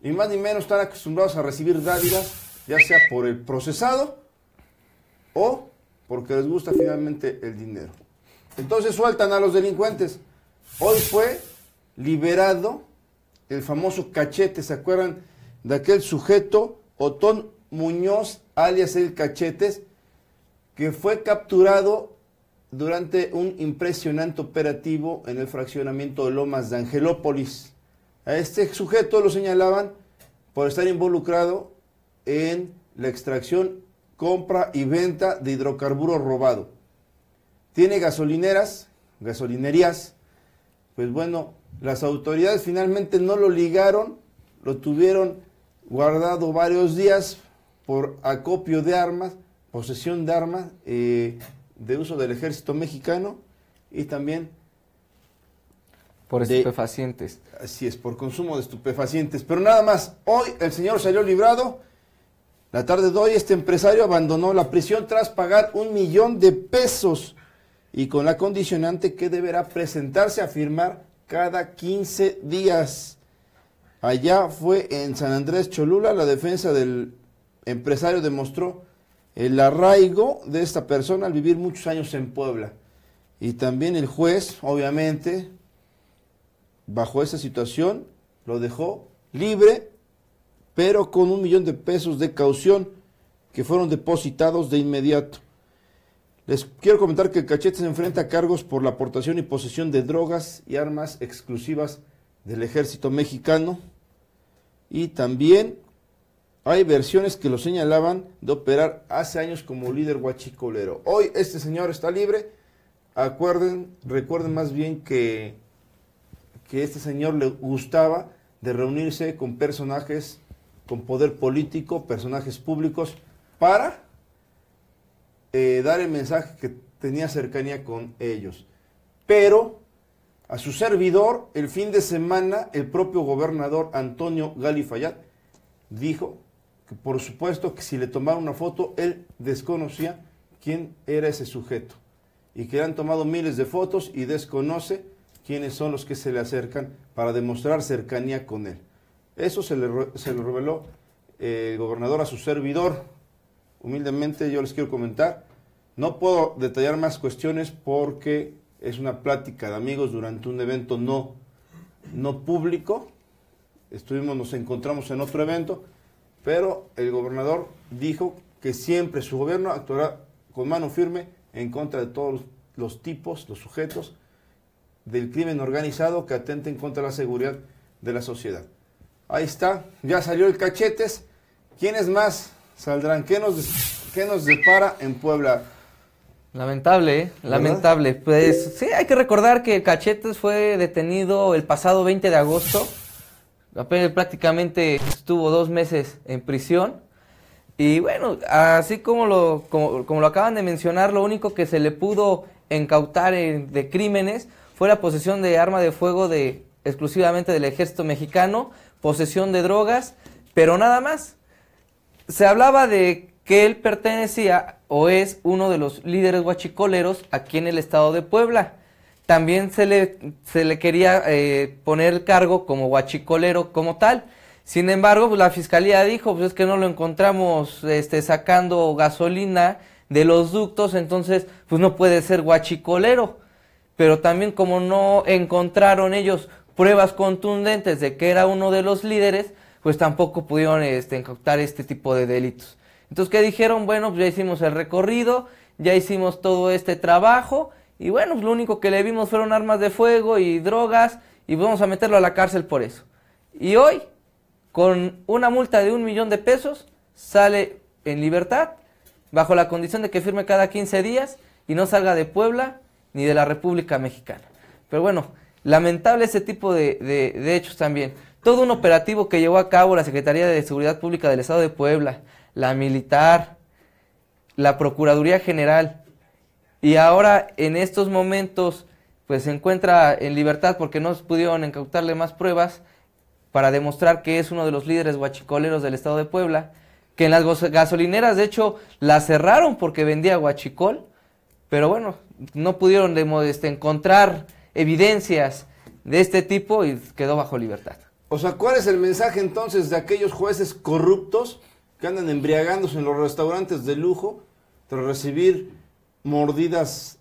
ni más ni menos, están acostumbrados a recibir dádivas, ya sea por el procesado o porque les gusta finalmente el dinero. Entonces sueltan a los delincuentes. Hoy fue liberado el famoso cachete, ¿se acuerdan de aquel sujeto Otón Muñoz, alias el cachetes, que fue capturado durante un impresionante operativo en el fraccionamiento de Lomas de Angelópolis. A este sujeto lo señalaban por estar involucrado en la extracción compra y venta de hidrocarburos robado. Tiene gasolineras, gasolinerías. Pues bueno, las autoridades finalmente no lo ligaron, lo tuvieron guardado varios días por acopio de armas, posesión de armas eh, de uso del ejército mexicano y también... Por estupefacientes. así es, por consumo de estupefacientes. Pero nada más, hoy el señor salió librado la tarde de hoy este empresario abandonó la prisión tras pagar un millón de pesos y con la condicionante que deberá presentarse a firmar cada 15 días. Allá fue en San Andrés Cholula, la defensa del empresario demostró el arraigo de esta persona al vivir muchos años en Puebla. Y también el juez, obviamente, bajo esa situación, lo dejó libre pero con un millón de pesos de caución que fueron depositados de inmediato. Les quiero comentar que el Cachete se enfrenta a cargos por la aportación y posesión de drogas y armas exclusivas del ejército mexicano. Y también hay versiones que lo señalaban de operar hace años como líder guachicolero. Hoy este señor está libre. Acuerden, recuerden más bien que, que este señor le gustaba de reunirse con personajes con poder político, personajes públicos, para eh, dar el mensaje que tenía cercanía con ellos. Pero a su servidor, el fin de semana, el propio gobernador Antonio Galifayat dijo que por supuesto que si le tomaron una foto, él desconocía quién era ese sujeto y que le han tomado miles de fotos y desconoce quiénes son los que se le acercan para demostrar cercanía con él. Eso se le, reveló eh, el gobernador a su servidor. Humildemente yo les quiero comentar. No puedo detallar más cuestiones porque es una plática de amigos durante un evento no, no público. Estuvimos, nos encontramos en otro evento, pero el gobernador dijo que siempre su gobierno actuará con mano firme en contra de todos los tipos, los sujetos del crimen organizado que atenten contra la seguridad de la sociedad. Ahí está, ya salió el cachetes. ¿Quiénes más saldrán? ¿Qué nos, nos depara en Puebla? Lamentable, ¿eh? lamentable. Pues sí, hay que recordar que Cachetes fue detenido el pasado 20 de agosto. Apenas prácticamente estuvo dos meses en prisión. Y bueno, así como lo, como, lo acaban de mencionar, lo único que se le pudo incautar de crímenes fue la posesión de arma de fuego de exclusivamente del ejército mexicano posesión de drogas, pero nada más. Se hablaba de que él pertenecía o es uno de los líderes guachicoleros aquí en el estado de Puebla. También se le, se le quería eh, poner el cargo como guachicolero como tal. Sin embargo, pues, la fiscalía dijo, pues es que no lo encontramos este, sacando gasolina de los ductos, entonces pues no puede ser guachicolero. Pero también como no encontraron ellos pruebas contundentes de que era uno de los líderes, pues tampoco pudieron este, este tipo de delitos. Entonces, ¿qué dijeron? Bueno, pues ya hicimos el recorrido, ya hicimos todo este trabajo y bueno, pues lo único que le vimos fueron armas de fuego y drogas y vamos a meterlo a la cárcel por eso. Y hoy, con una multa de un millón de pesos, sale en libertad bajo la condición de que firme cada 15 días y no salga de Puebla ni de la República Mexicana. Pero bueno, Lamentable ese tipo de, hechos también. Todo un operativo que llevó a cabo la Secretaría de Seguridad Pública del Estado de Puebla, la militar, la Procuraduría General, y ahora en estos momentos pues se encuentra en libertad porque no pudieron incautarle más pruebas para demostrar que es uno de los líderes guachicoleros del estado de Puebla, que en las gasolineras de hecho la cerraron porque vendía guachicol, pero bueno, no pudieron este, encontrar evidencias de este tipo y quedó bajo libertad. O sea, ¿cuál es el mensaje entonces de aquellos jueces corruptos que andan embriagándose en los restaurantes de lujo tras recibir mordidas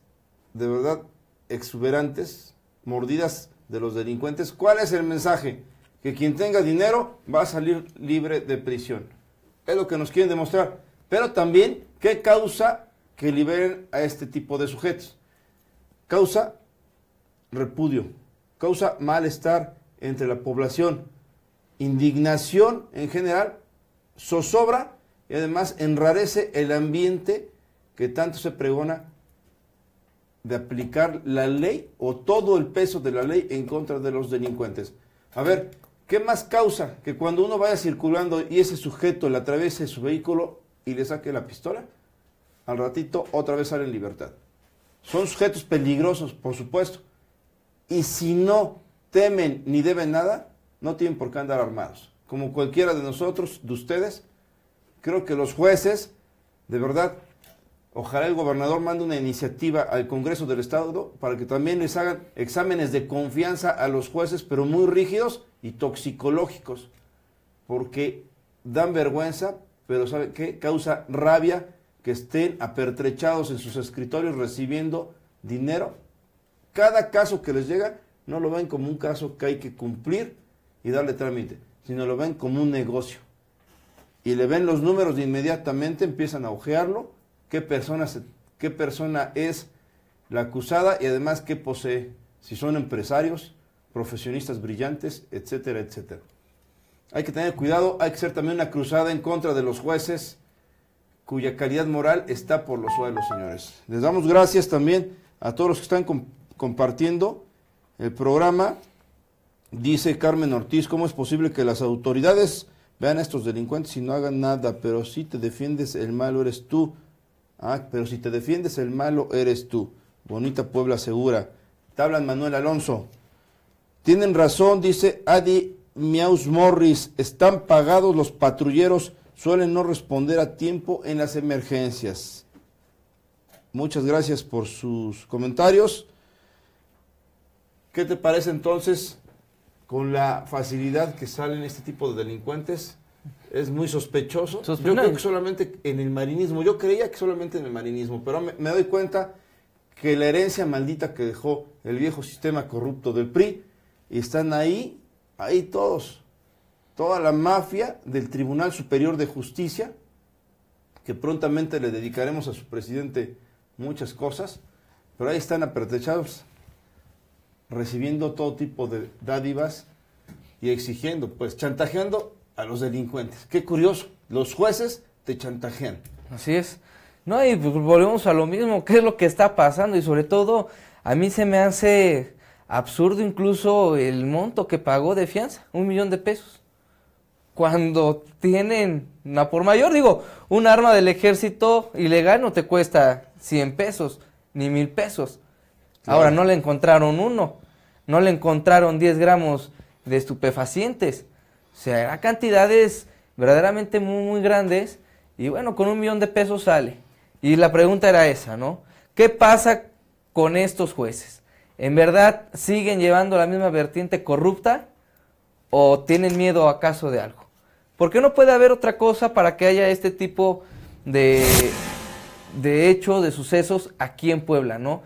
de verdad exuberantes, mordidas de los delincuentes? ¿Cuál es el mensaje? Que quien tenga dinero va a salir libre de prisión. Es lo que nos quieren demostrar. Pero también, ¿qué causa que liberen a este tipo de sujetos? Causa repudio, causa malestar entre la población, indignación en general, zozobra y además enrarece el ambiente que tanto se pregona de aplicar la ley o todo el peso de la ley en contra de los delincuentes. A ver, ¿qué más causa que cuando uno vaya circulando y ese sujeto le atraviese su vehículo y le saque la pistola? Al ratito otra vez sale en libertad. Son sujetos peligrosos, por supuesto, y si no temen ni deben nada, no tienen por qué andar armados. Como cualquiera de nosotros, de ustedes, creo que los jueces, de verdad, ojalá el gobernador mande una iniciativa al Congreso del Estado para que también les hagan exámenes de confianza a los jueces, pero muy rígidos y toxicológicos, porque dan vergüenza, pero ¿sabe qué? Causa rabia que estén apertrechados en sus escritorios recibiendo dinero cada caso que les llega no lo ven como un caso que hay que cumplir y darle trámite, sino lo ven como un negocio. Y le ven los números de inmediatamente empiezan a ojearlo, qué persona, qué persona es la acusada y además qué posee, si son empresarios, profesionistas brillantes, etcétera, etcétera. Hay que tener cuidado, hay que ser también una cruzada en contra de los jueces cuya calidad moral está por los suelos, señores. Les damos gracias también a todos los que están con compartiendo el programa. Dice Carmen Ortiz, ¿cómo es posible que las autoridades vean a estos delincuentes y no hagan nada? Pero si te defiendes, el malo eres tú. Ah, pero si te defiendes, el malo eres tú. Bonita Puebla Segura. Te hablan Manuel Alonso. Tienen razón, dice Adi Miaus Morris. Están pagados los patrulleros, suelen no responder a tiempo en las emergencias. Muchas gracias por sus comentarios. ¿Qué te parece entonces con la facilidad que salen este tipo de delincuentes? Es muy sospechoso. yo creo que solamente en el marinismo, yo creía que solamente en el marinismo, pero me, me doy cuenta que la herencia maldita que dejó el viejo sistema corrupto del PRI, y están ahí, ahí todos, toda la mafia del Tribunal Superior de Justicia, que prontamente le dedicaremos a su presidente muchas cosas, pero ahí están apertechados recibiendo todo tipo de dádivas y exigiendo, pues chantajeando a los delincuentes. Qué curioso, los jueces te chantajean. Así es. No, y pues, volvemos a lo mismo, qué es lo que está pasando y sobre todo a mí se me hace absurdo incluso el monto que pagó de fianza, un millón de pesos. Cuando tienen una por mayor, digo, un arma del ejército ilegal no te cuesta 100 pesos ni mil pesos. Ahora, no le encontraron uno, no le encontraron 10 gramos de estupefacientes. O sea, eran cantidades verdaderamente muy, muy grandes y bueno, con un millón de pesos sale. Y la pregunta era esa, ¿no? ¿Qué pasa con estos jueces? ¿En verdad siguen llevando la misma vertiente corrupta o tienen miedo acaso de algo? Porque no puede haber otra cosa para que haya este tipo de, de hechos, de sucesos aquí en Puebla, ¿no?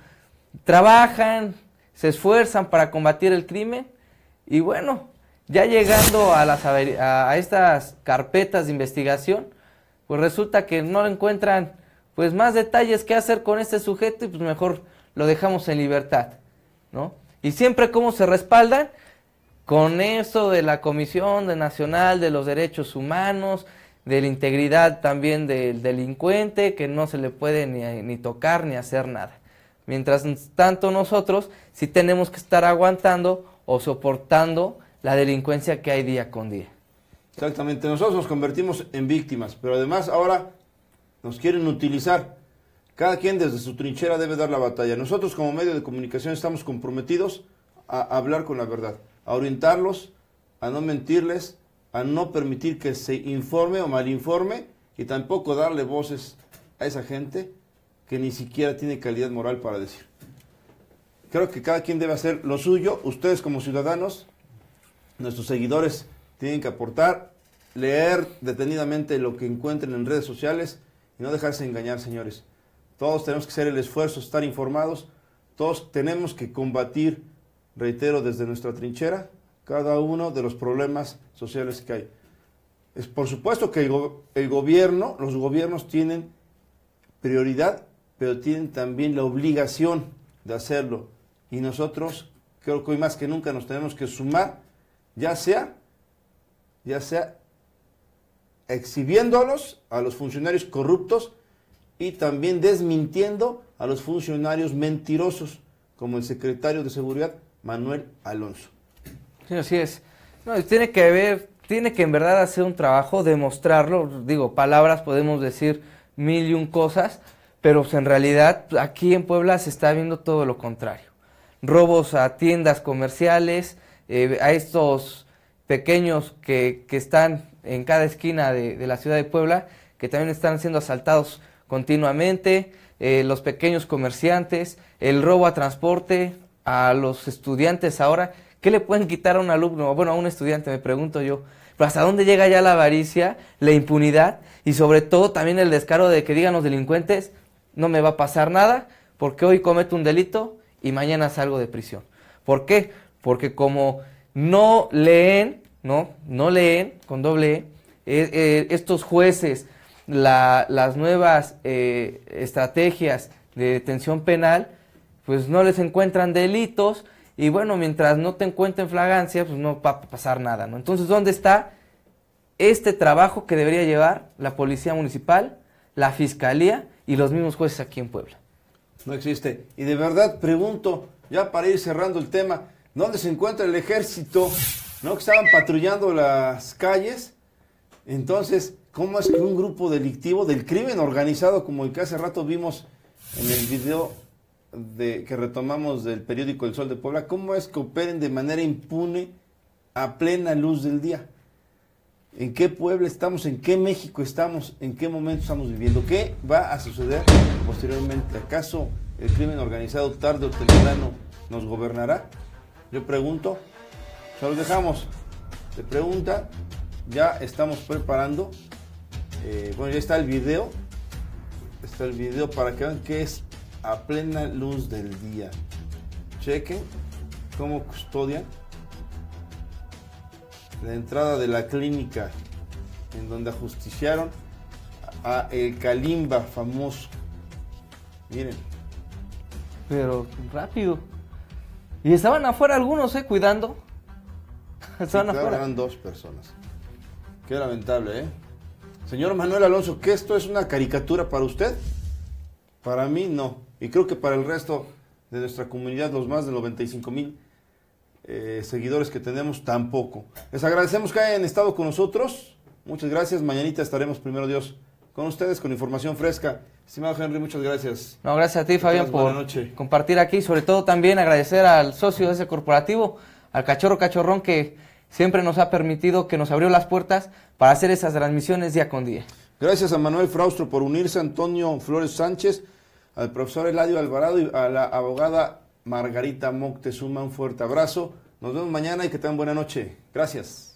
trabajan, se esfuerzan para combatir el crimen y bueno, ya llegando a, a estas carpetas de investigación, pues resulta que no encuentran pues más detalles que hacer con este sujeto y pues mejor lo dejamos en libertad, ¿no? Y siempre cómo se respaldan con eso de la Comisión Nacional de los Derechos Humanos, de la integridad también del delincuente, que no se le puede ni tocar ni hacer nada. Mientras tanto nosotros sí tenemos que estar aguantando o soportando la delincuencia que hay día con día. Exactamente, nosotros nos convertimos en víctimas, pero además ahora nos quieren utilizar. Cada quien desde su trinchera debe dar la batalla. Nosotros como medio de comunicación estamos comprometidos a hablar con la verdad, a orientarlos, a no mentirles, a no permitir que se informe o malinforme y tampoco darle voces a esa gente que ni siquiera tiene calidad moral para decir. Creo que cada quien debe hacer lo suyo. Ustedes como ciudadanos, nuestros seguidores tienen que aportar, leer detenidamente lo que encuentren en redes sociales y no dejarse engañar, señores. Todos tenemos que hacer el esfuerzo, estar informados, todos tenemos que combatir, reitero, desde nuestra trinchera, cada uno de los problemas sociales que hay. Es por supuesto que el, el gobierno, los gobiernos tienen prioridad pero tienen también la obligación de hacerlo. Y nosotros creo que hoy más que nunca nos tenemos que sumar, ya sea, ya sea exhibiéndolos a los funcionarios corruptos y también desmintiendo a los funcionarios mentirosos, como el secretario de Seguridad Manuel Alonso. Sí, así es. tiene que ver, tiene que en verdad hacer un trabajo, demostrarlo. Digo, palabras podemos decir mil y un cosas, pero pues, en realidad pues, aquí en Puebla se está viendo todo lo contrario. Robos a tiendas comerciales, eh, a estos pequeños que, que, están en cada esquina de, la ciudad de Puebla, que también están siendo asaltados continuamente, eh, los pequeños comerciantes, el robo a transporte, a los estudiantes ahora. ¿Qué le pueden quitar a un alumno? Bueno, a un estudiante, me pregunto yo. Pero hasta dónde llega ya la avaricia, la impunidad y sobre todo también el descaro de que digan los delincuentes, no me va a pasar nada porque hoy cometo un delito y mañana salgo de prisión. ¿Por qué? Porque como no leen, no, no leen con doble E, eh, eh, estos jueces, las nuevas eh, estrategias de detención penal, pues no les encuentran delitos y bueno, mientras no te encuentren flagancia, pues no va a pasar nada, ¿no? Entonces, ¿dónde está este trabajo que debería llevar la Policía Municipal, la Fiscalía y los mismos jueces aquí en Puebla. No existe. Y de verdad pregunto, ya para ir cerrando el tema, ¿dónde se encuentra el ejército? ¿No? Que estaban patrullando las calles. Entonces, ¿cómo es que un grupo delictivo del crimen organizado, como el que hace rato vimos en el video de, que retomamos del periódico El Sol de Puebla, cómo es que operen de manera impune a plena luz del día? en qué pueblo estamos, en qué México estamos, en qué momento estamos viviendo, qué va a suceder posteriormente. ¿Acaso el crimen organizado tarde o temprano nos gobernará? Yo pregunto, se los dejamos. Te pregunta, ya estamos preparando. Eh, bueno, ya está el video. Está el video para que vean que es a plena luz del día. Chequen cómo custodian la entrada de la clínica en donde ajusticiaron a el Kalimba famoso. Miren. Pero rápido. Y estaban afuera algunos, ¿eh? Cuidando. estaban afuera. Eran dos personas. Qué lamentable, ¿eh? Señor Manuel Alonso, ¿que esto es una caricatura para usted? Para mí no. Y creo que para el resto de nuestra comunidad, los más de 95 mil eh, seguidores que tenemos tampoco. Les agradecemos que hayan estado con nosotros. Muchas gracias. Mañanita estaremos, primero Dios, con ustedes con información fresca. Estimado Henry, muchas gracias. No, gracias a ti, Fabián, por compartir aquí. Sobre todo también agradecer al socio de ese corporativo, al cachorro cachorrón que siempre nos ha permitido, que nos abrió las puertas para hacer esas transmisiones día con día. Gracias a Manuel Fraustro por unirse, Antonio Flores Sánchez, al profesor Eladio Alvarado y a la abogada Margarita Moctezuma. Un fuerte abrazo. Nos vemos mañana y que tengan buena noche. Gracias.